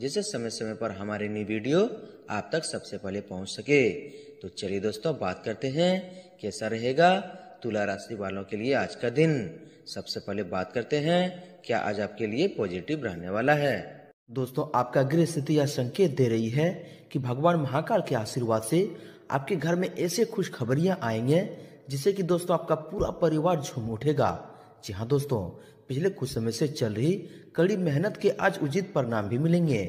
जिससे समय समय पर हमारे नई वीडियो आप तक सबसे पहले पहुंच सके तो चलिए दोस्तों बात करते हैं कैसा रहेगा तुला राशि वालों के लिए आज का दिन सबसे पहले बात करते हैं क्या आज आपके लिए पॉजिटिव रहने वाला है दोस्तों आपका गृह स्थिति यह संकेत दे रही है कि भगवान महाकाल के आशीर्वाद से आपके घर में ऐसे खुशखबरियां आएंगे जिससे कि दोस्तों आपका पूरा परिवार झूम उठेगा जी हाँ दोस्तों पिछले कुछ समय से चल रही कड़ी मेहनत के आज उचित परिणाम भी मिलेंगे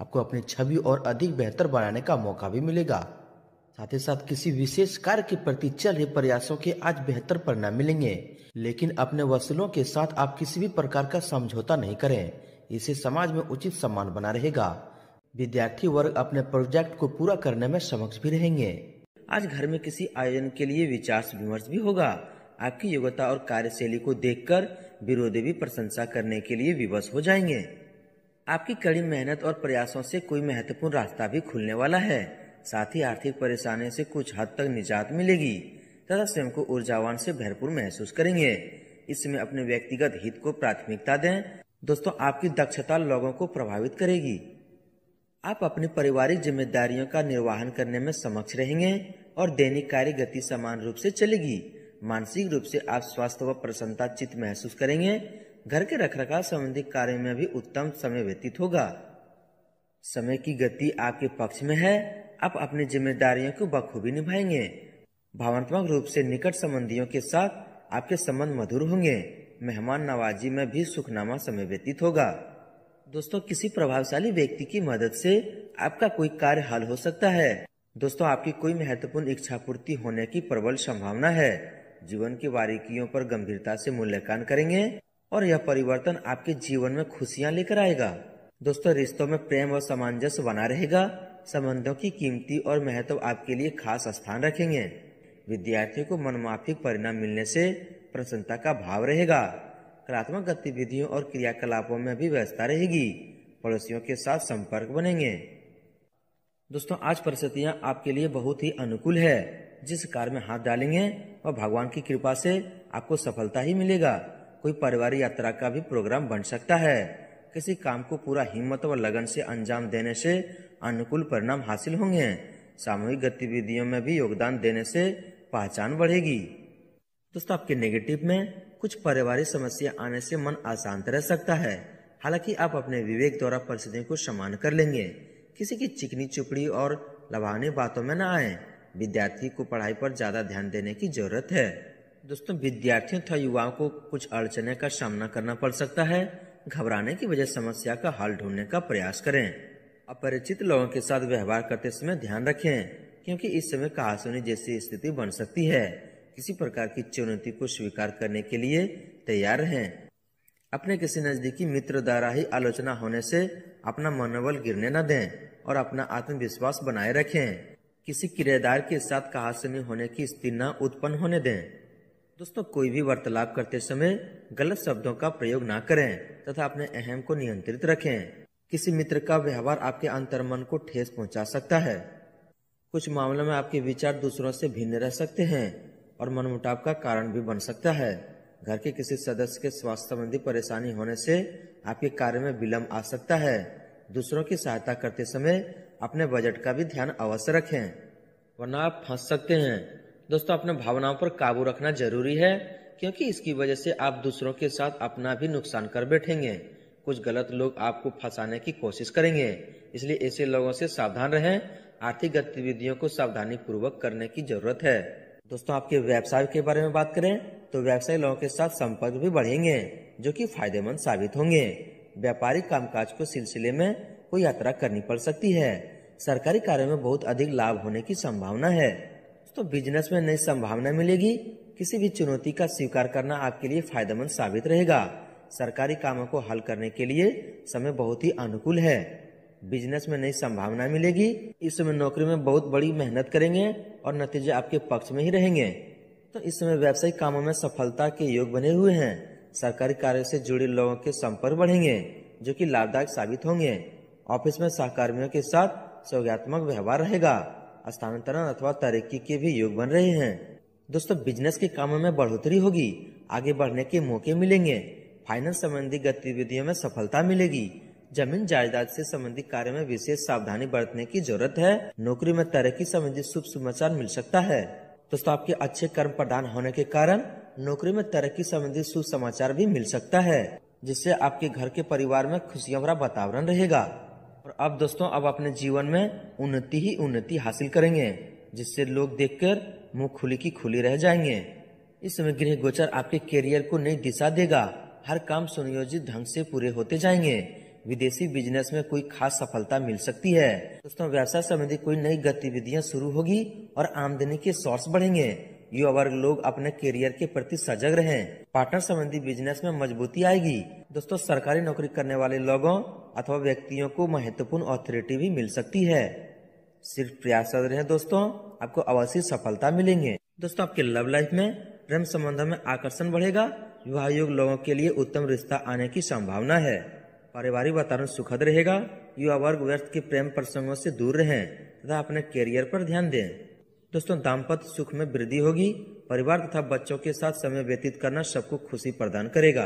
आपको अपनी छवि और अधिक बेहतर बनाने का मौका भी मिलेगा साथ ही साथ किसी विशेष कार्य के प्रति चल रहे प्रयासों के आज बेहतर परिणाम मिलेंगे लेकिन अपने वसूलों के साथ आप किसी भी प्रकार का समझौता नहीं करें इसे समाज में उचित सम्मान बना रहेगा विद्यार्थी वर्ग अपने प्रोजेक्ट को पूरा करने में समक्ष भी रहेंगे आज घर में किसी आयोजन के लिए विचार विमर्श भी होगा आपकी योग्यता और कार्यशैली को देखकर विरोधी भी प्रशंसा करने के लिए विवश हो जाएंगे आपकी कड़ी मेहनत और प्रयासों से कोई महत्वपूर्ण रास्ता भी खुलने वाला है साथ ही आर्थिक परेशानियों से कुछ हद तक निजात मिलेगी तथा स्वयं को ऊर्जावान से भरपूर महसूस करेंगे इसमें अपने व्यक्तिगत हित को प्राथमिकता दें दोस्तों आपकी दक्षता लोगों को प्रभावित करेगी आप अपनी पारिवारिक जिम्मेदारियों का निर्वाहन करने में समक्ष रहेंगे और दैनिक कार्य गति समान रूप से चलेगी मानसिक रूप से आप स्वास्थ्य व प्रसन्नता चित्त महसूस करेंगे घर के रखरखाव संबंधी कार्य में भी उत्तम समय व्यतीत होगा समय की गति आपके पक्ष में है आप अपनी जिम्मेदारियों को बखूबी निभाएंगे भावनात्मक रूप से निकट संबंधियों के साथ आपके संबंध मधुर होंगे मेहमान नवाजी में भी सुखनामा समय व्यतीत होगा दोस्तों किसी प्रभावशाली व्यक्ति की मदद से आपका कोई कार्य हल हो सकता है दोस्तों आपकी कोई महत्वपूर्ण इच्छा पूर्ति होने की प्रबल संभावना है जीवन की बारीकियों पर गंभीरता से मूल्यांकन करेंगे और यह परिवर्तन आपके जीवन में खुशियाँ लेकर आएगा दोस्तों रिश्तों में प्रेम और सामंजस्य बना रहेगा संबंधों की कीमती और महत्व आपके लिए खास स्थान रखेंगे विद्यार्थियों को मनमाफिक परिणाम मिलने से प्रसन्नता का भाव रहेगा कलात्मक गतिविधियों और क्रियाकलापों में भी व्यवस्था रहेगी पड़ोसियों के साथ संपर्क बनेंगे दोस्तों आज परिस्थितियाँ आपके लिए बहुत ही अनुकूल है जिस कार्य में हाथ डालेंगे और भगवान की कृपा से आपको सफलता ही मिलेगा कोई पारिवारिक यात्रा का भी प्रोग्राम बन सकता है किसी काम को पूरा हिम्मत और लगन से अंजाम देने से अनुकूल परिणाम हासिल होंगे सामूहिक गतिविधियों में भी योगदान देने से पहचान बढ़ेगी दोस्तों आपके नेगेटिव में कुछ पारिवारिक समस्या आने से मन अशांत रह सकता है हालांकि आप अपने विवेक द्वारा परिस्थितियों को समान कर लेंगे किसी की चिकनी चुपड़ी और लभाने बातों में न आए विद्यार्थी को पढ़ाई पर ज़्यादा ध्यान देने की जरूरत है दोस्तों विद्यार्थियों तथा युवाओं को कुछ अड़चने का सामना करना पड़ सकता है घबराने की वजह समस्या का हल ढूंढने का प्रयास करें अपरिचित लोगों के साथ व्यवहार करते समय ध्यान रखें क्योंकि इस समय कहासुनी जैसी स्थिति बन सकती है किसी प्रकार की चुनौती को स्वीकार करने के लिए तैयार रहें अपने किसी नजदीकी मित्र द्वारा ही आलोचना होने से अपना मनोबल गिरने न दें और अपना आत्मविश्वास बनाए रखें किसी किरायेदार के साथ कहासनी होने की स्थिति न उत्पन्न होने दें दोस्तों कोई भी वार्तालाप करते समय गलत शब्दों का प्रयोग ना करें तथा अपने अहम को नियंत्रित रखें किसी मित्र का व्यवहार आपके अंतर्मन को ठेस पहुंचा सकता है कुछ मामलों में आपके विचार दूसरों से भिन्न रह सकते हैं और मनमुटाव का कारण भी बन सकता है घर के किसी सदस्य के स्वास्थ्य संबंधी परेशानी होने से आपके कार्य में विलम्ब आ सकता है दूसरों की सहायता करते समय अपने बजट का भी ध्यान अवश्य रखें वरना आप फंस सकते हैं दोस्तों अपने भावनाओं पर काबू रखना जरूरी है क्योंकि इसकी वजह से आप दूसरों के साथ अपना भी नुकसान कर बैठेंगे कुछ गलत लोग आपको फंसाने की कोशिश करेंगे इसलिए ऐसे लोगों से सावधान रहें आर्थिक गतिविधियों को सावधानी पूर्वक करने की जरूरत है दोस्तों आपके व्यवसाय के बारे में बात करें तो व्यवसाय लोगों के साथ संपर्क भी बढ़ेंगे जो कि फायदेमंद साबित होंगे व्यापारिक कामकाज को सिलसिले में को यात्रा करनी पड़ सकती है सरकारी कार्य में बहुत अधिक लाभ होने की संभावना है तो बिजनेस में नई संभावना मिलेगी किसी भी चुनौती का स्वीकार करना आपके लिए फायदेमंद साबित रहेगा सरकारी कामों को हल करने के लिए समय बहुत ही अनुकूल है बिजनेस में नई संभावना मिलेगी इस समय नौकरी में बहुत बड़ी मेहनत करेंगे और नतीजे आपके पक्ष में ही रहेंगे तो इस समय व्यावसायिक कामों में सफलता के योग बने हुए हैं सरकारी कार्य से जुड़े लोगों के संपर्क बढ़ेंगे जो कि लाभदायक साबित होंगे ऑफिस में सहकर्मियों के साथ सहयोगात्मक व्यवहार रहेगा स्थानांतरण अथवा तरक्की के भी योग बन रहे हैं दोस्तों बिजनेस के कामों में बढ़ोतरी होगी आगे बढ़ने के मौके मिलेंगे फाइनेंस संबंधी गतिविधियों में सफलता मिलेगी जमीन जायदाद से संबंधित कार्य में विशेष सावधानी बरतने की जरूरत है नौकरी में तरक्की संबंधी शुभ समाचार मिल सकता है दोस्तों आपके अच्छे कर्म प्रदान होने के कारण नौकरी में तरक्की संबंधी शुभ समाचार भी मिल सकता है जिससे आपके घर के परिवार में खुशियां भरा वातावरण रहेगा और अब दोस्तों अब अपने जीवन में उन्नति ही उन्नति हासिल करेंगे जिससे लोग देखकर मुंह खुली की खुली रह जाएंगे इस समय गृह गोचर आपके करियर को नई दिशा देगा हर काम सुनियोजित ढंग से पूरे होते जाएंगे विदेशी बिजनेस में कोई खास सफलता मिल सकती है दोस्तों व्यवसाय संबंधी कोई नई गतिविधियां शुरू होगी और आमदनी के सोर्स बढ़ेंगे युवा वर्ग लोग अपने करियर के प्रति सजग रहें पार्टनर संबंधी बिजनेस में मजबूती आएगी दोस्तों सरकारी नौकरी करने वाले लोगों अथवा व्यक्तियों को महत्वपूर्ण अथॉरिटी भी मिल सकती है सिर्फ प्रयासरत रहे दोस्तों आपको अवश्य सफलता मिलेंगे दोस्तों आपके लव लाइफ में प्रेम संबंधों में आकर्षण बढ़ेगा विवाह योग लोगों के लिए उत्तम रिश्ता आने की संभावना है पारिवारिक वातावरण सुखद रहेगा युवा वर्ग व्यर्थ के प्रेम प्रसंगों से दूर रहें तथा अपने करियर पर ध्यान दें दोस्तों दाम्पत्य सुख में वृद्धि होगी परिवार तथा बच्चों के साथ समय व्यतीत करना सबको खुशी प्रदान करेगा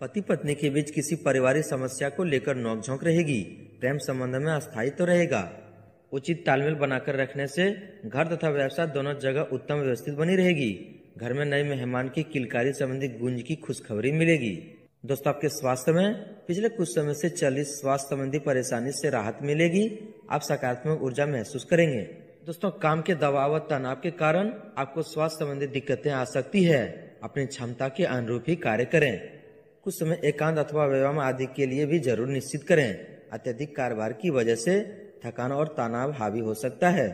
पति पत्नी के बीच किसी पारिवारिक समस्या को लेकर नोकझोंक रहेगी प्रेम संबंध में अस्थायी तो रहेगा उचित तालमेल बनाकर रखने से घर तथा व्यवसाय दोनों जगह उत्तम व्यवस्थित बनी रहेगी घर में नए मेहमान की किलकारी संबंधी गुंज की खुशखबरी मिलेगी दोस्तों आपके स्वास्थ्य में पिछले कुछ समय से चली स्वास्थ्य संबंधी परेशानी से राहत मिलेगी आप सकारात्मक ऊर्जा महसूस करेंगे दोस्तों काम के दबाव तनाव के कारण आपको स्वास्थ्य संबंधी दिक्कतें आ सकती है अपनी क्षमता के अनुरूप ही कार्य करें कुछ समय एकांत अथवा व्यायाम आदि के लिए भी जरूर निश्चित करें अत्यधिक कारोबार की वजह से थकान और तनाव हावी हो सकता है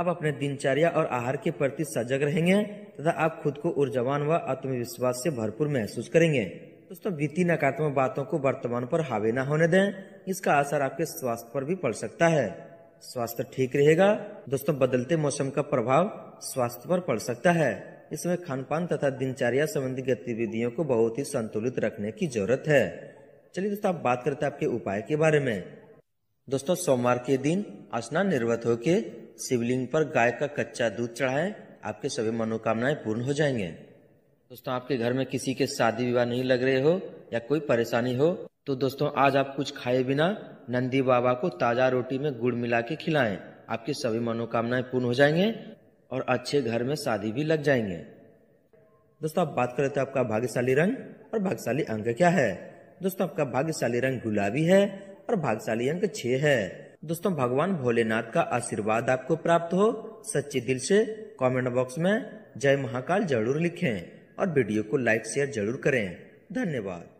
आप अपने दिनचर्या और आहार के प्रति सजग रहेंगे तथा आप खुद को ऊर्जावान व आत्मविश्वास से भरपूर महसूस करेंगे दोस्तों वित्तीय नकारात्मक बातों को वर्तमान पर हावी न होने दें इसका असर आपके स्वास्थ्य पर भी पड़ सकता है स्वास्थ्य ठीक रहेगा दोस्तों बदलते मौसम का प्रभाव स्वास्थ्य पर पड़ सकता है इसमें खानपान तथा दिनचर्या संबंधी गतिविधियों को बहुत ही संतुलित रखने की जरूरत है चलिए दोस्तों आप बात करते हैं आपके उपाय के बारे में दोस्तों सोमवार के दिन स्नान निर्वत होके शिवलिंग पर गाय का कच्चा दूध चढ़ाए आपके सभी मनोकामनाएं पूर्ण हो जाएंगे दोस्तों आपके घर में किसी के शादी विवाह नहीं लग रहे हो या कोई परेशानी हो तो दोस्तों आज आप कुछ खाए बिना नंदी बाबा को ताजा रोटी में गुड़ मिला के खिलाएं आपकी सभी मनोकामनाएं पूर्ण हो जाएंगे और अच्छे घर में शादी भी लग जाएंगे दोस्तों आप बात करें तो आपका भाग्यशाली रंग और भाग्यशाली अंक क्या है दोस्तों आपका भाग्यशाली रंग गुलाबी है और भाग्यशाली अंक छह है दोस्तों भगवान भोलेनाथ का आशीर्वाद आपको प्राप्त हो सच्चे दिल से कमेंट बॉक्स में जय महाकाल जरूर लिखें और वीडियो को लाइक शेयर जरूर करें धन्यवाद